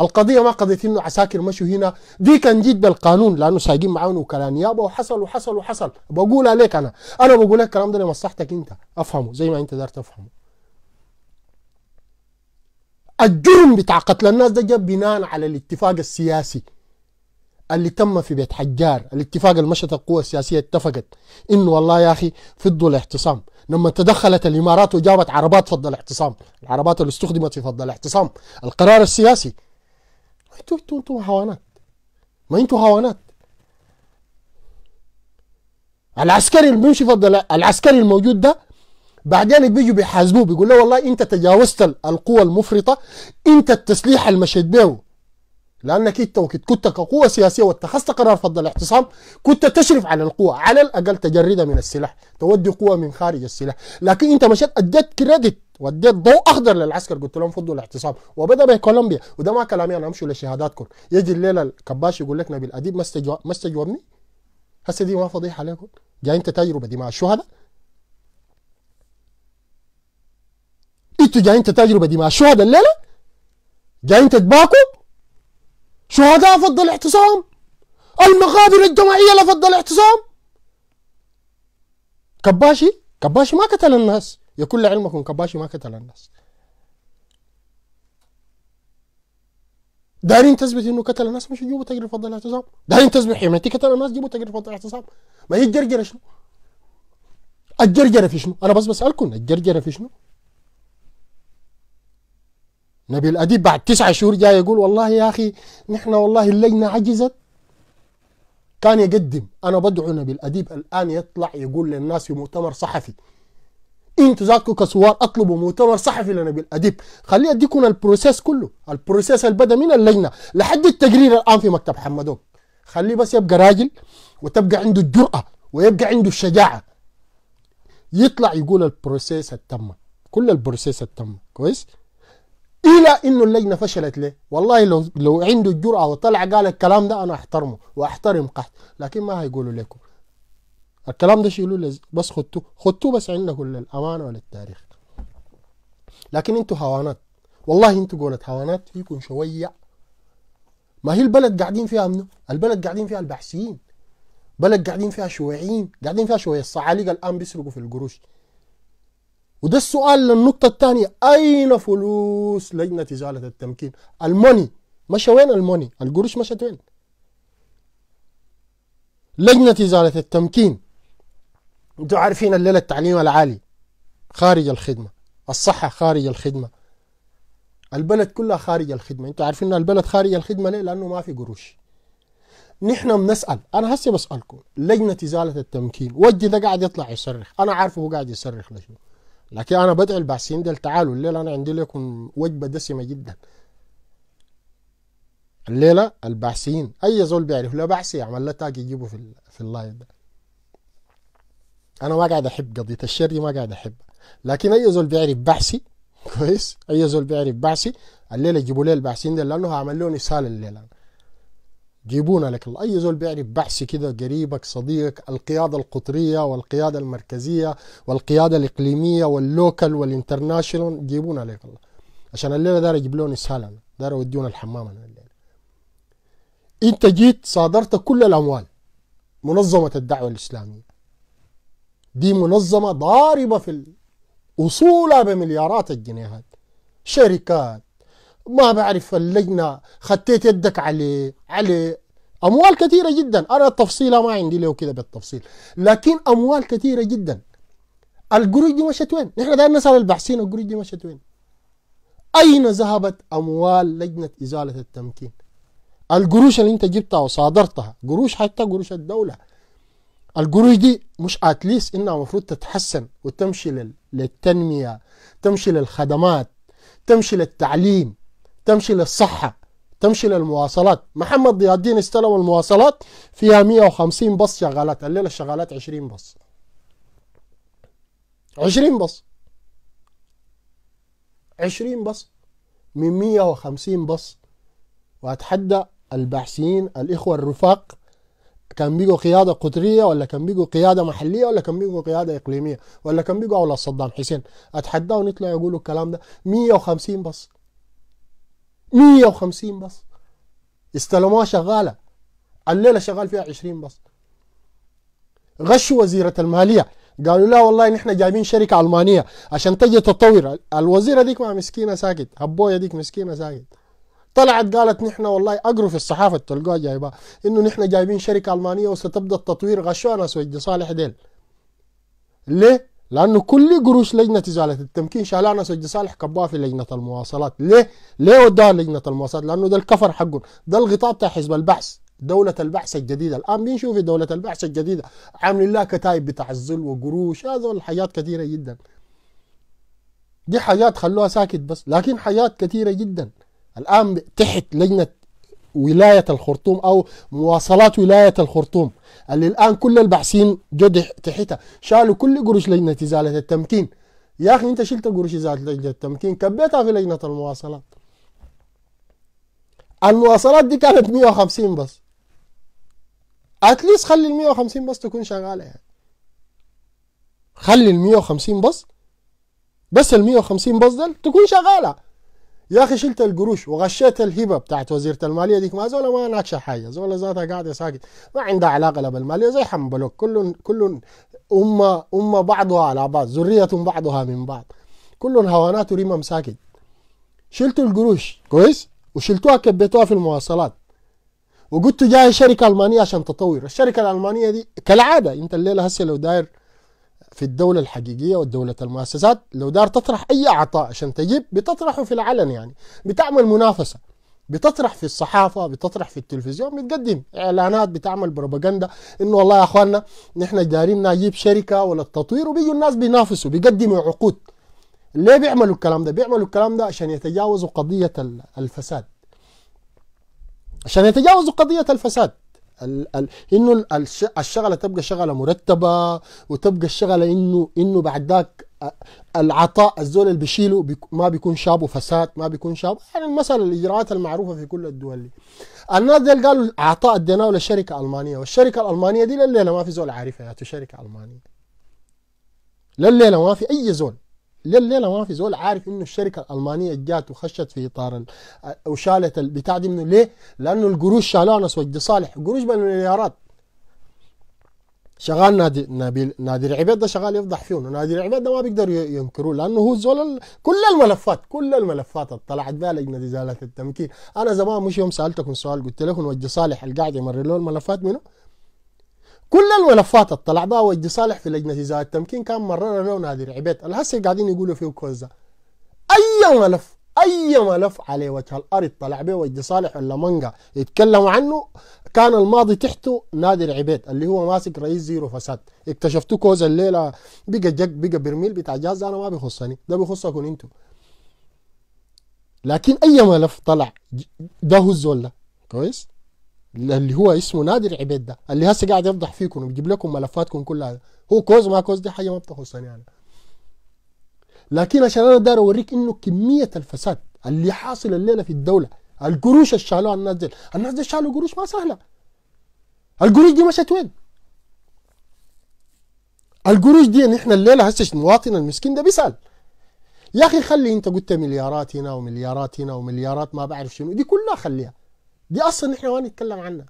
القضية ما قضية انه عساكر مشوا هنا دي كان جد بالقانون لانه سايقين معاهم وكلا نيابة وحصل وحصل وحصل بقول عليك انا انا بقول لك الكلام ده لمصلحتك انت افهمه زي ما انت دار تفهمه الجرم بتاع قتل الناس ده جاب بناء على الاتفاق السياسي اللي تم في بيت حجار الاتفاق المشهد القوى السياسية اتفقت انه والله يا اخي فضوا الاعتصام لما تدخلت الامارات وجابت عربات فض الاعتصام العربات اللي استخدمت في فض الاعتصام القرار السياسي انتوا انتوا انتوا حيوانات ما انتوا حيوانات العسكري اللي بيمشي فضل العسكري الموجود ده بعدين بيجوا بيحاسبوه بيقول له والله انت تجاوزت القوى المفرطه انت التسليح المشيت به لانك انت وقت كنت كقوه سياسيه واتخذت قرار فض الاعتصام كنت تشرف على القوه على الاقل تجرده من السلاح تودي قوه من خارج السلاح لكن انت مشيت اديت كريدت وديت ضوء اخضر للعسكر قلت لهم فضوا الاعتصام وبدا بكولومبيا وده ما كلامي انا امشي لشهاداتكم يجي الليله الكباش يقول لك نبيل اديب ما استجوب ما استجوبني هسه دي ما فضيحه عليكم جاي انت تجربه دي مع الشهداء انتوا جايين تجربه دي مع الشهداء الليله جايين تتباكوا شهداء فض الاعتصام المقابر الجماعية لفض الاعتصام كباشي كباشي ما قتل الناس يا كل علمكم كباشي ما قتل الناس دارين تثبت انه قتل الناس مش يجيبوا تجري فض الاعتصام دارين تثبت حميتي قتل الناس جيبوا تجري فض الاعتصام ما هي الجرجره شنو؟ الجرجره في شنو؟ انا بس بسالكم الجرجره في شنو؟ نبيل أديب بعد تسعة شهور جاي يقول والله يا أخي نحن والله اللجنة عجزت كان يقدم أنا بدعو نبيل أديب الآن يطلع يقول للناس في مؤتمر صحفي انتوا ذاتكم كسوار اطلبوا مؤتمر صحفي لنبيل اديب خليه اديكم البروسيس كله البروسيس اللي بدا من اللجنه لحد التقرير الان في مكتب حمدوك خليه بس يبقى راجل وتبقى عنده الجراه ويبقى عنده الشجاعه يطلع يقول البروسيس التم كل البروسيس التم كويس الى انه اللجنه فشلت ليه؟ والله لو لو عنده الجرأه وطلع قال الكلام ده انا احترمه واحترم قحط لكن ما هيقولوا لكم الكلام ده شيلوه بس خدتوه خدتوه بس عندكم للامانه وللتاريخ لكن انتوا حيوانات والله انتوا قولة حيوانات فيكم شويه ما هي البلد قاعدين فيها منو؟ البلد قاعدين فيها البحثيين بلد قاعدين فيها شويعين قاعدين فيها شويه الصعاليق الان بيسرقوا في القروش وده السؤال للنقطة الثانية أين فلوس لجنة إزالة التمكين الموني مشى وين الموني القروش مشت وين لجنة إزالة التمكين انتوا عارفين الليلة التعليم العالي خارج الخدمة الصحة خارج الخدمة البلد كلها خارج الخدمة انتوا عارفين ان البلد خارج الخدمة ليه لأنه ما في قروش نحن بنسأل أنا هسي بسألكم لجنة إزالة التمكين وجه ده قاعد يطلع يصرخ أنا عارفه هو قاعد يصرخ لشنو لكن انا بدعي الباحثين ديل تعالوا الليله انا عندي لكم وجبه دسمه جدا الليله الباحثين اي زول بيعرف له بحث يعمل له تاج يجيبه في في اللايف ده انا ما قاعد احب قضيه الشر دي ما قاعد احب لكن اي زول بيعرف بحثي كويس اي زول بيعرف بحثي الليله جيبوا لي الباحثين ديل لانه هعمل لهم اسهال الليله جيبونا لك الله اي زول بيعرف بحث كده قريبك صديقك القياده القطريه والقياده المركزيه والقياده الاقليميه واللوكال والانترناشونال جيبونا لك الله عشان الليله دار اجيب لهم اسهال انا داير اوديهم الحمام انا الليله انت جيت صادرت كل الاموال منظمه الدعوه الاسلاميه دي منظمه ضاربه في اصولها بمليارات الجنيهات شركات ما بعرف اللجنة خطيت يدك على على أموال كثيرة جدا أنا التفصيلة ما عندي له كده بالتفصيل لكن أموال كثيرة جدا القروش دي مشت وين؟ نحن دايما نسأل الباحثين القروش دي مشت وين؟ أين ذهبت أموال لجنة إزالة التمكين؟ القروش اللي أنت جبتها وصادرتها قروش حتى قروش الدولة القروش دي مش اتليس انها المفروض تتحسن وتمشي للتنميه تمشي للخدمات تمشي للتعليم تمشي للصحة تمشي للمواصلات محمد ضياء الدين استلم المواصلات فيها 150 بص شغالات الليلة شغالات 20 بص 20 بص 20 بص من 150 بص واتحدى الباحثين الاخوه الرفاق كان بيجوا قيادة قطرية ولا كان بيجوا قيادة محلية ولا كان بيجوا قيادة إقليمية ولا كان بيجوا أولاد صدام حسين أتحداهم يطلعوا يقولوا الكلام ده 150 بس 150 بس استلموها شغاله الليله شغال فيها 20 بس غشوا وزيره الماليه قالوا لا والله نحن جايبين شركه المانيه عشان تجي تطور الوزيره ديك مع مسكينه ساكت هبويه ديك مسكينه ساكت طلعت قالت نحن والله اقروا في الصحافه تلقوها جايبها انه نحن جايبين شركه المانيه وستبدا التطوير غشونا سويد صالح ديل ليه؟ لانه كل قروش لجنه ازاله التمكين شالانا سجل صالح كبوها في لجنه المواصلات ليه؟ ليه وداها لجنه المواصلات؟ لانه ده الكفر حقهم ده الغطاء بتاع حزب البعث دولة البعث الجديدة الآن بنشوف دولة البعث الجديدة عاملين لها كتايب بتاع الظل وقروش هذا حاجات كثيرة جدا دي حاجات خلوها ساكت بس لكن حاجات كثيرة جدا الآن تحت لجنة ولاية الخرطوم أو مواصلات ولاية الخرطوم اللي الان كل الباحثين جو تحتها شالوا كل قروش لجنه ازاله التمكين يا اخي انت شلت قروش ازاله لجنه التمكين كبيتها في لجنه المواصلات المواصلات دي كانت 150 بس اتليست خلي ال 150 بس تكون شغاله يعني خلي ال 150 بس بس ال 150 بس دل تكون شغاله يا اخي شلت القروش وغشيت الهبه بتاعت وزيره الماليه ديك ما زول ما ناقشه حاجه زول ذاتها قاعده ساكت ما عندها علاقه لا بالماليه زي حنبلوك كل كل امه امه بعضها على بعض ذريه بعضها من بعض كل هوانات ريما ساكت شلتوا القروش كويس وشلتوها كبيتوها في المواصلات وقلت جاي شركه المانيه عشان تطور الشركه الالمانيه دي كالعاده انت الليله هسه لو داير في الدولة الحقيقية والدولة المؤسسات لو دار تطرح أي عطاء عشان تجيب بتطرحه في العلن يعني بتعمل منافسة بتطرح في الصحافة بتطرح في التلفزيون بتقدم إعلانات بتعمل بروباغندا إنه والله يا أخوانا نحن دارين نجيب شركة ولا التطوير وبيجوا الناس بينافسوا بيقدموا عقود ليه بيعملوا الكلام ده؟ بيعملوا الكلام ده عشان يتجاوزوا قضية الفساد عشان يتجاوزوا قضية الفساد ال ال انه الشغله تبقى شغله مرتبه وتبقى الشغله انه انه بعد ذاك العطاء الزول اللي بيشيله ما بيكون شابه فساد ما بيكون شابه يعني مثلا الإجراءات المعروفة في كل الدول دي الناس دي قالوا عطاء اديناه لشركه المانيه والشركة الألمانية دي لليلة ما في زول عارفها يا شركة ألمانية لليلة ما في أي زول ليه الليله ما في زول عارف انه الشركه الالمانيه جات وخشت في اطار وشالت البتاع دي منه ليه؟ لانه القروش شالوها ناس وجدي صالح قروش بالمليارات شغال نادي نبيل نادي العبيد ده شغال يفضح فيهم ونادي العبيد ده ما بيقدر ينكروه لانه هو زول كل الملفات كل الملفات طلعت بها لجنه ازاله التمكين انا زمان مش يوم سالتكم سؤال قلت لكم وجه صالح القاعد يمرر له الملفات منه كل الملفات الطلع ده وجدي صالح في لجنه ازاله التمكين كان مرر انا ونادر عبيد هسه قاعدين يقولوا فيه كوزا اي ملف اي ملف عليه وجه الارض طلع به وجدي صالح ولا مانجا يتكلموا عنه كان الماضي تحته نادر عبيد اللي هو ماسك رئيس زيرو فساد اكتشفتوا كوزا الليله بقى جك بقى برميل بتاع جاز انا ما بيخصني ده بيخصكم انتوا لكن اي ملف طلع ده هو الزول ده كويس اللي هو اسمه نادي العبيد ده اللي هسه قاعد يفضح فيكم وبيجيب لكم ملفاتكم كلها هو كوز ما كوز دي حاجه ما بتخصني يعني. انا لكن عشان انا داير اوريك انه كميه الفساد اللي حاصل الليله في الدوله القروش اللي شالوها الناس دي الناس دي شالوا قروش ما سهله القروش دي مشت وين؟ القروش دي نحن الليله هسه المواطن المسكين ده بيسال يا اخي خلي انت قلت مليارات هنا ومليارات هنا ومليارات ما بعرف شنو دي كلها خليها دي اصلا احنا وين نتكلم عنها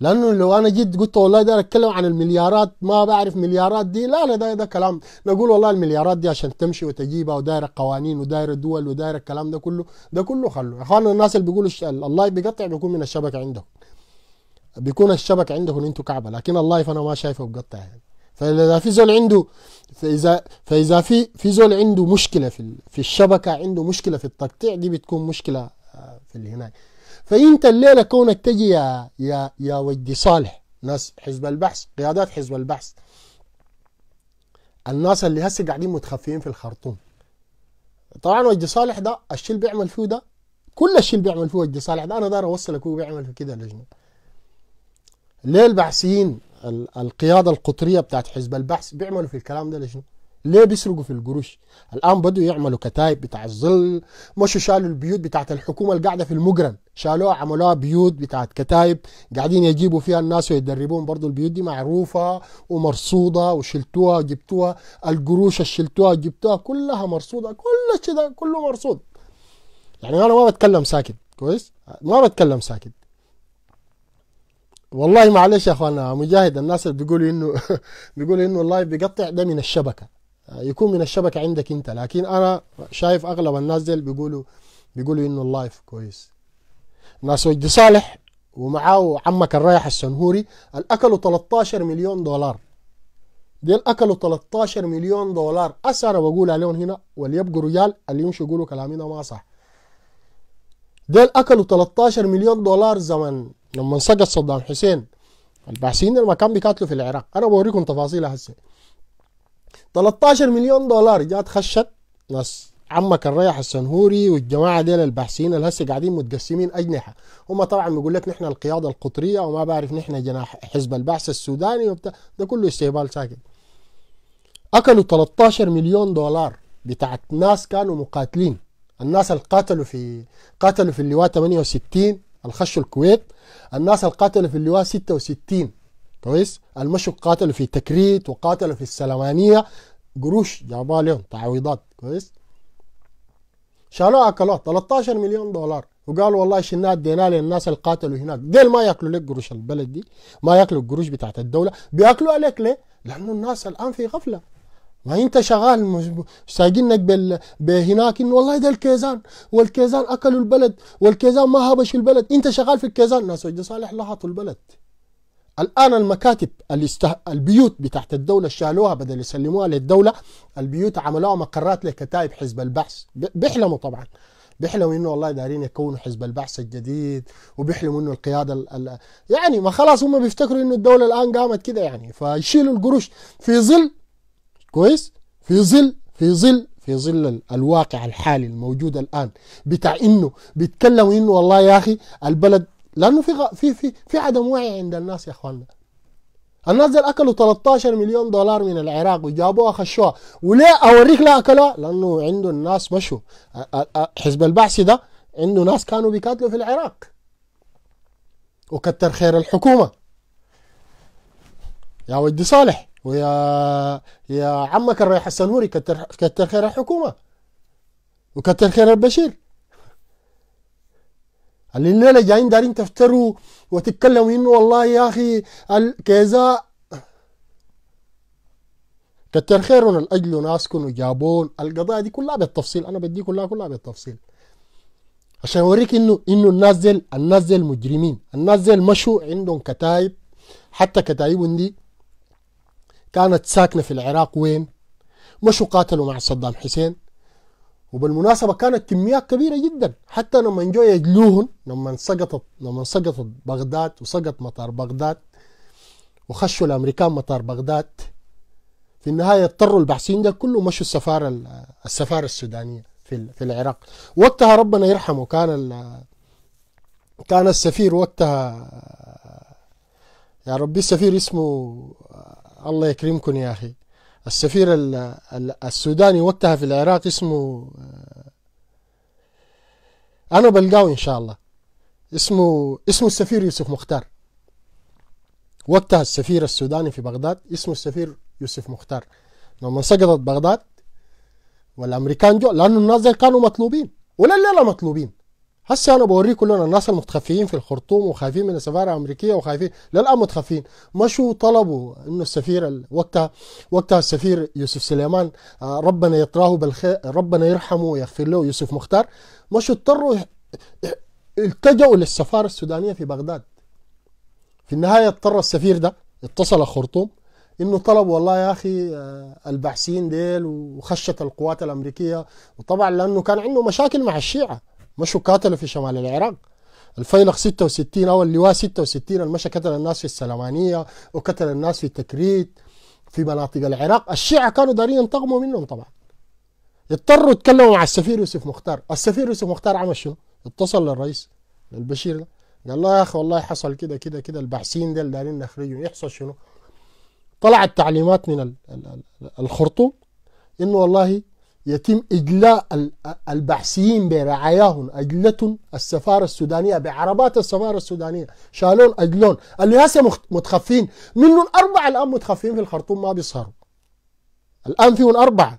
لانه لو انا جيت قلت والله ده اتكلم عن المليارات ما بعرف مليارات دي لا لا ده ده كلام نقول والله المليارات دي عشان تمشي وتجيبها ودايره قوانين ودايره دول ودايره الكلام ده كله ده كله خلوا يا اخوانا الناس اللي بيقولوا الله بيقطع بيكون من الشبكه عندهم بيكون الشبكه عندهم انتوا كعبه لكن الله فانا ما شايفه بقطع يعني فاذا في زول عنده فاذا فاذا في في زول عنده مشكله في في الشبكه عنده مشكله في التقطيع دي بتكون مشكله اللي هناك فانت الليله كونك تجي يا يا يا ودي صالح ناس حزب البحث قيادات حزب البحث الناس اللي هسه قاعدين متخفيين في الخرطوم طبعا وجدي صالح ده الشيء اللي بيعمل فيه ده كل الشيء اللي بيعمل فيه وجدي صالح ده انا داير اوصلك هو بيعمل في كده لجنه ليه البحثيين القياده القطريه بتاعت حزب البحث بيعملوا في الكلام ده لشنو؟ ليه بيسرقوا في القروش الان بدوا يعملوا كتايب بتاع الظل مشوا شالوا البيوت بتاعت الحكومه اللي قاعده في المجرم شالوها عملوها بيوت بتاعت كتايب قاعدين يجيبوا فيها الناس ويدربون برضو البيوت دي معروفه ومرصوده وشلتوها جبتوها القروش اللي شلتوها جبتوها كلها مرصوده كل ده كله مرصود يعني انا ما بتكلم ساكت كويس ما بتكلم ساكت والله معلش يا اخوانا مجاهد الناس اللي بيقولوا انه بيقولوا انه اللايف بيقطع ده من الشبكه آه، يكون من الشبكه عندك انت لكن انا شايف اغلب الناس ديل بيقولوا بيقولوا انه اللايف كويس ناس وجد صالح ومعاه عمك الرايح السنهوري الاكلوا 13 مليون دولار ديل اكلوا 13 مليون دولار أسرى بقول عليهم هنا واللي يبقوا رجال اللي يمشوا يقولوا كلامنا ما صح ديل اكلوا 13 مليون دولار زمن لما سقط صدام حسين الباحثين اللي ما كان بيقاتلوا في العراق انا بوريكم تفاصيلها هسه 13 مليون دولار جات خشت ناس عمك الريح السنهوري والجماعه ديل الباحثين اللي هسه قاعدين متقسمين اجنحه هم طبعا بيقول لك نحن القياده القطريه وما بعرف نحن جناح حزب البعث السوداني وبتاع ده كله استهبال ساكت اكلوا 13 مليون دولار بتاعت ناس كانوا مقاتلين الناس اللي قاتلوا في قاتلوا في اللواء 68 الخشوا الكويت الناس اللي قاتلوا في اللواء 66 كويس طيب، المشوا قاتلوا في تكريت وقاتلوا في السلمانيه قروش جابوها لهم تعويضات كويس شالوها اكلوها 13 مليون دولار وقالوا والله شلناها اديناها للناس اللي قاتلوا هناك ديل ما ياكلوا لك قروش البلد دي ما ياكلوا القروش بتاعت الدوله بياكلوها لك ليه؟ لانه الناس الان في غفله ما انت شغال سايقينك بال... بهناك انه والله ده الكيزان والكيزان اكلوا البلد والكيزان ما هبش البلد انت شغال في الكيزان ناس وجد صالح لحطوا البلد الآن المكاتب الاست... البيوت بتاعت الدولة شالوها بدل يسلموها للدولة البيوت عملوها مقرات لكتائب حزب البحث بيحلموا طبعا بيحلموا انه والله دارين يكونوا حزب البحث الجديد وبيحلموا انه القياده ال ال يعني ما خلاص هم بيفتكروا انه الدوله الان قامت كده يعني فيشيلوا القروش في ظل كويس في ظل في ظل في ظل الواقع الحالي الموجود الان بتاع انه بيتكلموا انه والله يا اخي البلد لانه في غ... في في في عدم وعي عند الناس يا اخواننا الناس دي اكلوا 13 مليون دولار من العراق وجابوها خشوها وليه اوريك لا اكلوها لانه عنده الناس مشوا حزب البعث ده عنده ناس كانوا بيقاتلوا في العراق وكتر خير الحكومه يا ودي صالح ويا يا عمك الريح السنوري كتر كتر خير الحكومه وكتر خير البشير اللي الليله جايين دارين تفتروا وتتكلموا انه والله يا اخي كذا كتر خيرنا الاجل ناسكن وجابون القضايا دي كلها بالتفصيل انا بدي كلها كلها بالتفصيل عشان اوريك انه انه الناس ديل الناس ديل مجرمين الناس ديل مشوا عندهم كتايب حتى كتايبهم دي كانت ساكنه في العراق وين مشوا قاتلوا مع صدام حسين وبالمناسبة كانت كميات كبيرة جدا حتى لما جو يجلوهن لما سقطت لما سقطت بغداد وسقط مطار بغداد وخشوا الأمريكان مطار بغداد في النهاية اضطروا البحثين ده كله مشوا السفارة السفارة السودانية في في العراق وقتها ربنا يرحمه كان كان السفير وقتها يا ربي السفير اسمه آه، الله يكرمكم يا أخي السفير السوداني وقتها في العراق اسمه آه، انا بلقاوي ان شاء الله اسمه اسمه السفير يوسف مختار وقتها السفير السوداني في بغداد اسمه السفير يوسف مختار لما سقطت بغداد والامريكان جو لانه الناس كانوا مطلوبين ولا مطلوبين هسه انا بوريك كلنا الناس المتخفيين في الخرطوم وخايفين من السفاره الامريكيه وخايفين للان متخفيين مشوا طلبوا انه السفير وقتها وقتها السفير يوسف سليمان آه، ربنا يطراه بالخير ربنا يرحمه ويغفر له يوسف مختار مشوا اضطروا التجوا للسفاره السودانيه في بغداد في النهايه اضطر السفير ده اتصل الخرطوم انه طلب والله يا اخي آه، البحثيين ديل وخشت القوات الامريكيه وطبعا لانه كان عنده مشاكل مع الشيعه مشوا قاتلوا في شمال العراق الفيلق 66 او اللواء 66 المشى قتل الناس في السلمانيه وقتل الناس في تكريت في مناطق العراق الشيعه كانوا دارين ينتقموا منهم طبعا اضطروا يتكلموا مع السفير يوسف مختار السفير يوسف مختار عمل شنو اتصل للرئيس للبشير ده قال له يا اخي والله حصل كده كده كده الباحثين ديل دارين نخرجهم يحصل شنو طلعت تعليمات من الخرطوم انه والله يتم إجلاء البحثيين برعاياهم أجلتهم السفارة السودانية بعربات السفارة السودانية شالون أجلون اللي هسه متخفين منهم أربعة الآن متخفين في الخرطوم ما بيصهروا الآن فيهم أربعة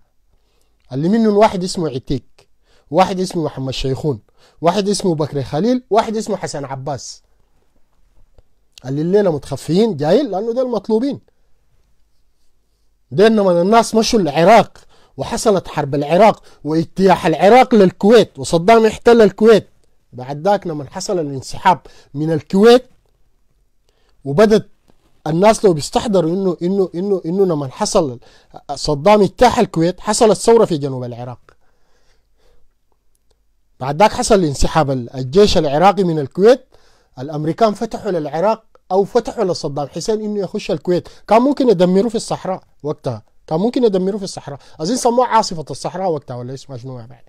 اللي منهم واحد اسمه عتيك واحد اسمه محمد شيخون واحد اسمه بكر خليل واحد اسمه حسن عباس اللي الليلة متخفيين جايين لأنه دول مطلوبين دينا من الناس مشوا العراق وحصلت حرب العراق واجتياح العراق للكويت وصدام احتل الكويت بعد ذاك لما حصل الانسحاب من الكويت وبدت الناس لو بيستحضروا انه انه انه انه لما حصل صدام اجتاح الكويت حصلت ثوره في جنوب العراق بعد ذاك حصل انسحاب الجيش العراقي من الكويت الامريكان فتحوا للعراق او فتحوا لصدام حسين انه يخش الكويت كان ممكن يدمروه في الصحراء وقتها كان ممكن يدمروه في الصحراء عايزين سموه عاصفه الصحراء وقتها ولا اسمها شنو يعني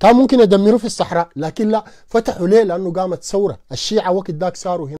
كان ممكن يدمروه في الصحراء لكن لا فتحوا ليه لانه قامت ثوره الشيعه وقت ذاك صاروا هنا